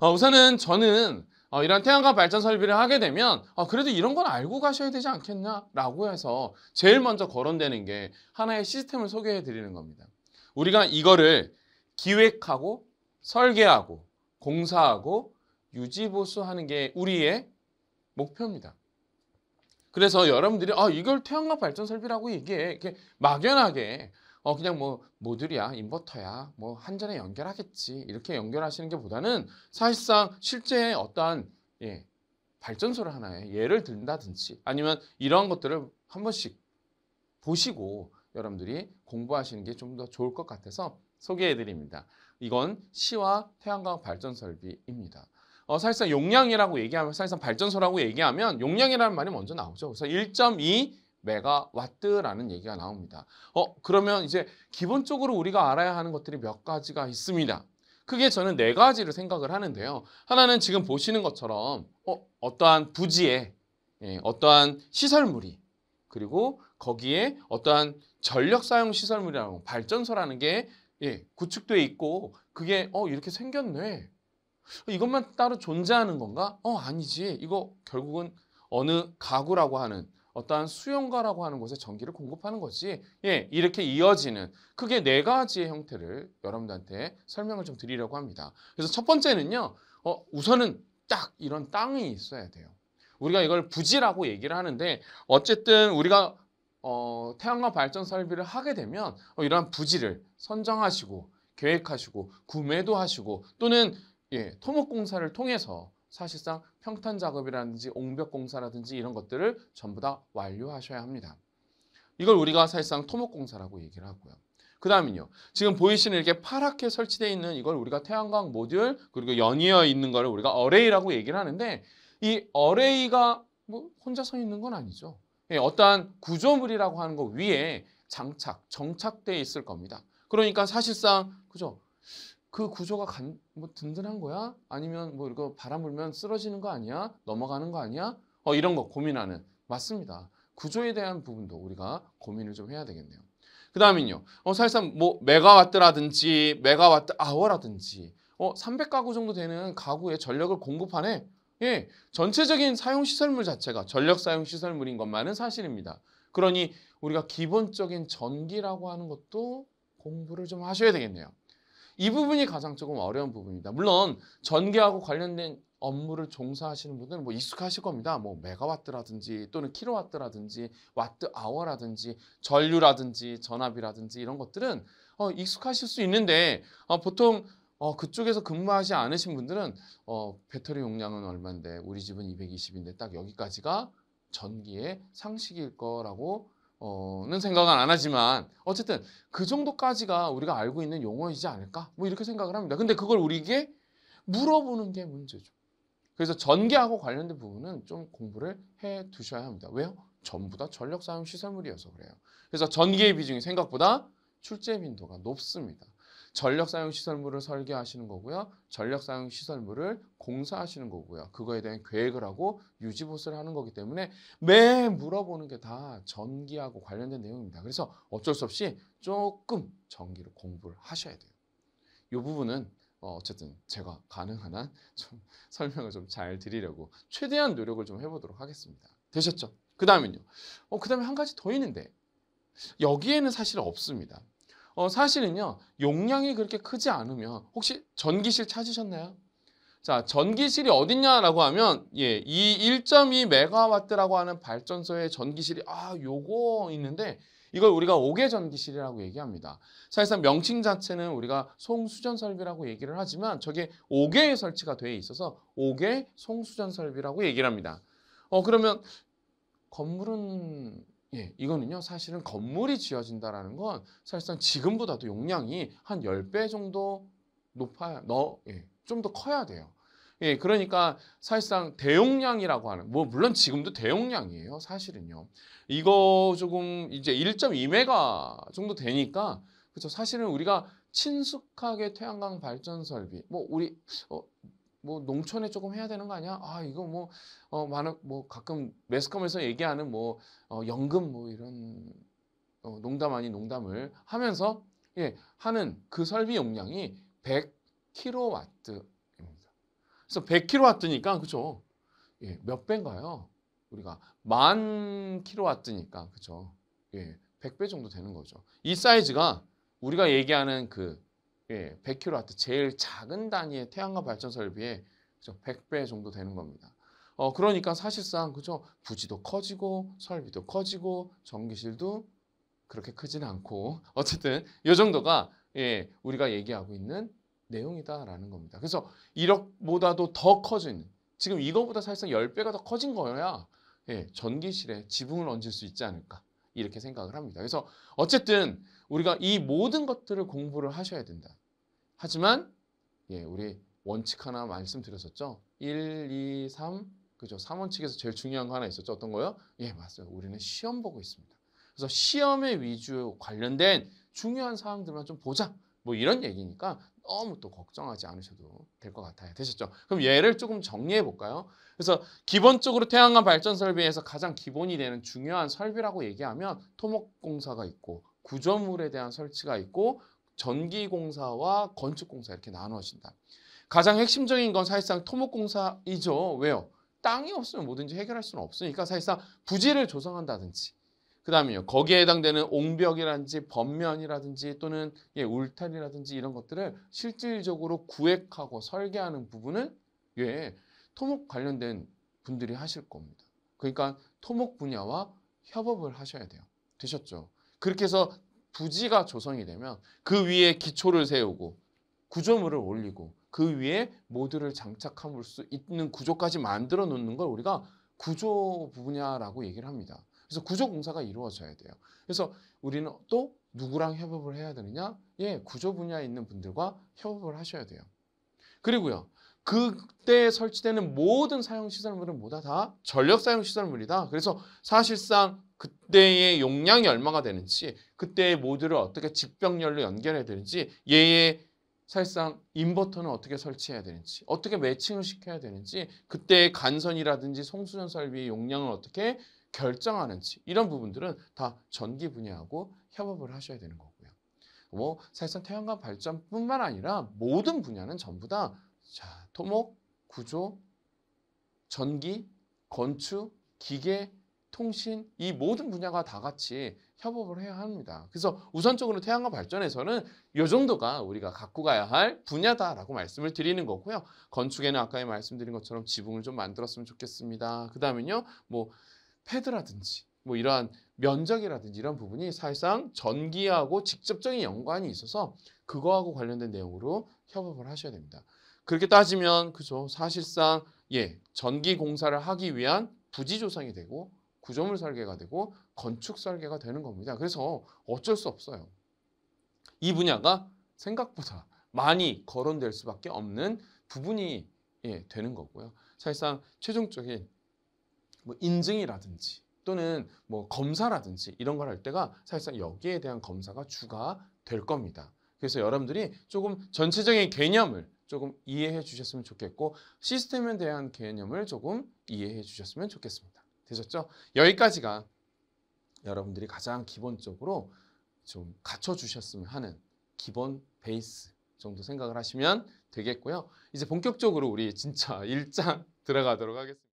어, 우선은 저는 어, 이런 태양광 발전 설비를 하게 되면 어, 그래도 이런 건 알고 가셔야 되지 않겠냐라고 해서 제일 먼저 거론되는 게 하나의 시스템을 소개해 드리는 겁니다. 우리가 이거를 기획하고 설계하고 공사하고 유지보수하는 게 우리의 목표입니다. 그래서 여러분들이 아, 이걸 태양광 발전 설비라고 얘기해 이렇게 막연하게 어 그냥 뭐 모듈이야 인버터야 뭐한전에 연결하겠지 이렇게 연결하시는 게 보다는 사실상 실제 어떠한 예, 발전소를 하나에 예를 든다든지 아니면 이러한 것들을 한 번씩 보시고 여러분들이 공부하시는 게 좀 더 좋을 것 같아서 소개해드립니다. 이건 시와 태양광 발전 설비입니다. 어, 사실상 용량이라고 얘기하면 사실상 발전소라고 얘기하면 용량이라는 말이 먼저 나오죠. 그래서 1.2 메가와트라는 얘기가 나옵니다. 어, 그러면 이제 기본적으로 우리가 알아야 하는 것들이 몇 가지가 있습니다. 크게 저는 네 가지를 생각을 하는데요. 하나는 지금 보시는 것처럼 어, 어떠한 부지에 예, 어떠한 시설물이 그리고 거기에 어떠한 전력 사용 시설물이라고 발전소라는 게 예, 구축돼 있고 그게 어 이렇게 생겼네. 이것만 따로 존재하는 건가? 어 아니지. 이거 결국은 어느 가구라고 하는 어떠한 수용가라고 하는 곳에 전기를 공급하는 거지. 예, 이렇게 이어지는 크게 네 가지의 형태를 여러분들한테 설명을 좀 드리려고 합니다. 그래서 첫 번째는요. 어, 우선은 딱 이런 땅이 있어야 돼요. 우리가 이걸 부지라고 얘기를 하는데 어쨌든 우리가 어, 태양광 발전 설비를 하게 되면 어, 이러한 부지를 선정하시고 계획하시고 구매도 하시고 또는 예, 토목공사를 통해서 사실상 평탄 작업이라든지 옹벽 공사라든지 이런 것들을 전부 다 완료하셔야 합니다. 이걸 우리가 사실상 토목 공사라고 얘기를 하고요. 그 다음은요. 지금 보이시는 이렇게 파랗게 설치되어 있는 이걸 우리가 태양광 모듈 그리고 연이어 있는 거를 우리가 어레이라고 얘기를 하는데 이 어레이가 뭐 혼자 서 있는 건 아니죠. 예, 어떠한 구조물이라고 하는 거 위에 장착, 정착돼 있을 겁니다. 그러니까 사실상 그죠? 그 구조가 간, 뭐 든든한 거야? 아니면 뭐 이거 바람 불면 쓰러지는 거 아니야? 넘어가는 거 아니야? 어, 이런 거 고민하는. 맞습니다. 구조에 대한 부분도 우리가 고민을 좀 해야 되겠네요. 그 다음은요. 어, 사실상 뭐 메가와트라든지 메가와트 아워라든지 어, 300가구 정도 되는 가구에 전력을 공급하네. 예, 전체적인 사용 시설물 자체가 전력 사용 시설물인 것만은 사실입니다. 그러니 우리가 기본적인 전기라고 하는 것도 공부를 좀 하셔야 되겠네요. 이 부분이 가장 조금 어려운 부분입니다. 물론 전기하고 관련된 업무를 종사하시는 분들은 뭐 익숙하실 겁니다. 뭐 메가와트라든지 또는 킬로와트라든지 와트 아워라든지 전류라든지 전압이라든지 이런 것들은 어, 익숙하실 수 있는데 어, 보통 어, 그쪽에서 근무하지 않으신 분들은 어, 배터리 용량은 얼마인데 우리 집은 220인데 딱 여기까지가 전기의 상식일 거라고 어,는 생각은 안 하지만 어쨌든 그 정도까지가 우리가 알고 있는 용어이지 않을까? 뭐 이렇게 생각을 합니다. 근데 그걸 우리에게 물어보는 게 문제죠. 그래서 전기하고 관련된 부분은 좀 공부를 해 두셔야 합니다. 왜요? 전부 다 전력 사용 시설물이어서 그래요. 그래서 전기의 비중이 생각보다 출제 빈도가 높습니다. 전력 사용 시설물을 설계하시는 거고요. 전력 사용 시설물을 공사하시는 거고요. 그거에 대한 계획을 하고 유지 보수를 하는 거기 때문에 매 물어보는 게 다 전기하고 관련된 내용입니다. 그래서 어쩔 수 없이 조금 전기를 공부를 하셔야 돼요. 이 부분은 어, 어쨌든 제가 가능한 한 좀 설명을 좀 잘 드리려고 최대한 노력을 좀 해보도록 하겠습니다. 되셨죠? 그 다음은요. 어, 그 다음에 한 가지 더 있는데 여기에는 사실 없습니다. 어, 사실은요, 용량이 그렇게 크지 않으면, 혹시 전기실 찾으셨나요? 자, 전기실이 어딨냐라고 하면, 예, 이 1.2메가와트라고 하는 발전소의 전기실이, 아, 요거 있는데, 이걸 우리가 옥외 전기실이라고 얘기합니다. 사실상 명칭 자체는 우리가 송수전 설비라고 얘기를 하지만 저게 옥외에 설치가 돼 있어서 옥외 송수전 설비라고 얘기를 합니다. 어 그러면 건물은 예, 이거는요, 사실은 건물이 지어진다라는 건 사실상 지금보다도 용량이 한 10배 정도 높아야, 너, 예, 좀 더 커야 돼요. 예, 그러니까 사실상 대용량이라고 하는, 뭐, 물론 지금도 대용량이에요, 사실은요. 이거 조금 이제 1.2메가 정도 되니까, 그죠 사실은 우리가 친숙하게 태양광 발전 설비, 뭐, 우리, 어, 뭐 농촌에 조금 해야 되는 거 아니야? 아 이거 뭐 어, 많은 뭐 가끔 매스컴에서 얘기하는 뭐 어, 연금 뭐 이런 어, 농담 아닌 농담을 하면서 예 하는 그 설비 용량이 1 0 0킬로입니다 그래서 1 0 0킬로니까 그죠? 예, 몇 배인가요? 우리가 만킬로니까 그죠? 예, 100배 정도 되는 거죠. 이 사이즈가 우리가 얘기하는 그 예, 100kW 제일 작은 단위의 태양광 발전소에 비해 그죠? 100배 정도 되는 겁니다. 어, 그러니까 사실상 그죠? 부지도 커지고 설비도 커지고 전기실도 그렇게 크진 않고 어쨌든 이 정도가 예, 우리가 얘기하고 있는 내용이다라는 겁니다. 그래서 1억보다도 더 커진 지금 이거보다 사실상 10배가 더 커진 거야 여 예, 전기실에 지붕을 얹을 수 있지 않을까 이렇게 생각을 합니다. 그래서 어쨌든 우리가 이 모든 것들을 공부를 하셔야 된다. 하지만 예, 우리 원칙 하나 말씀드렸었죠. 1, 2, 3 그죠? 3원칙에서 제일 중요한 거 하나 있었죠. 어떤 거요? 예, 맞아요. 우리는 시험 보고 있습니다. 그래서 시험에 위주 관련된 중요한 사항들만 좀 보자. 뭐 이런 얘기니까 너무 또 걱정하지 않으셔도 될 것 같아요. 되셨죠? 그럼 얘를 조금 정리해 볼까요? 그래서 기본적으로 태양광 발전 설비에서 가장 기본이 되는 중요한 설비라고 얘기하면 토목공사가 있고 구조물에 대한 설치가 있고 전기공사와 건축공사 이렇게 나누어진다. 가장 핵심적인 건 사실상 토목공사이죠. 왜요? 땅이 없으면 뭐든지 해결할 수는 없으니까 사실상 부지를 조성한다든지 그다음에 거기에 해당되는 옹벽이라든지 범면이라든지 또는 예, 울타리라든지 이런 것들을 실질적으로 구획하고 설계하는 부분은 예, 토목 관련된 분들이 하실 겁니다. 그러니까 토목 분야와 협업을 하셔야 돼요. 되셨죠? 그렇게 해서 부지가 조성이 되면 그 위에 기초를 세우고 구조물을 올리고 그 위에 모듈을 장착함으로 써 있는 구조까지 만들어 놓는 걸 우리가 구조 분야라고 얘기를 합니다. 그래서 구조 공사가 이루어져야 돼요. 그래서 우리는 또 누구랑 협업을 해야 되느냐? 예, 구조 분야에 있는 분들과 협업을 하셔야 돼요. 그리고요. 그때 설치되는 모든 사용 시설물은 뭐다 다 전력 사용 시설물이다. 그래서 사실상 그때의 용량이 얼마가 되는지 그때의 모드를 어떻게 직병렬로 연결해야 되는지 얘의 사실상 인버터는 어떻게 설치해야 되는지 어떻게 매칭을 시켜야 되는지 그때의 간선이라든지 송수전 설비의 용량을 어떻게 결정하는지 이런 부분들은 다 전기 분야하고 협업을 하셔야 되는 거고요. 뭐 사실상 태양광 발전뿐만 아니라 모든 분야는 전부 다 자, 토목, 구조, 전기, 건축, 기계, 통신 이 모든 분야가 다 같이 협업을 해야 합니다. 그래서 우선적으로 태양광 발전에서는 이 정도가 우리가 갖고 가야 할 분야다라고 말씀을 드리는 거고요. 건축에는 아까 말씀드린 것처럼 지붕을 좀 만들었으면 좋겠습니다. 그다음에요뭐 패드라든지 뭐 이러한 면적이라든지 이런 부분이 사실상 전기하고 직접적인 연관이 있어서 그거하고 관련된 내용으로 협업을 하셔야 됩니다. 그렇게 따지면 그죠 사실상 예 전기 공사를 하기 위한 부지 조성이 되고 구조물 설계가 되고 건축 설계가 되는 겁니다. 그래서 어쩔 수 없어요. 이 분야가 생각보다 많이 거론될 수밖에 없는 부분이 예, 되는 거고요. 사실상 최종적인 뭐 인증이라든지 또는 뭐 검사라든지 이런 걸 할 때가 사실상 여기에 대한 검사가 주가 될 겁니다. 그래서 여러분들이 조금 전체적인 개념을 조금 이해해 주셨으면 좋겠고 시스템에 대한 개념을 조금 이해해 주셨으면 좋겠습니다. 되셨죠? 여기까지가 여러분들이 가장 기본적으로 좀 갖춰주셨으면 하는 기본 베이스 정도 생각을 하시면 되겠고요. 이제 본격적으로 우리 진짜 일장 들어가도록 하겠습니다.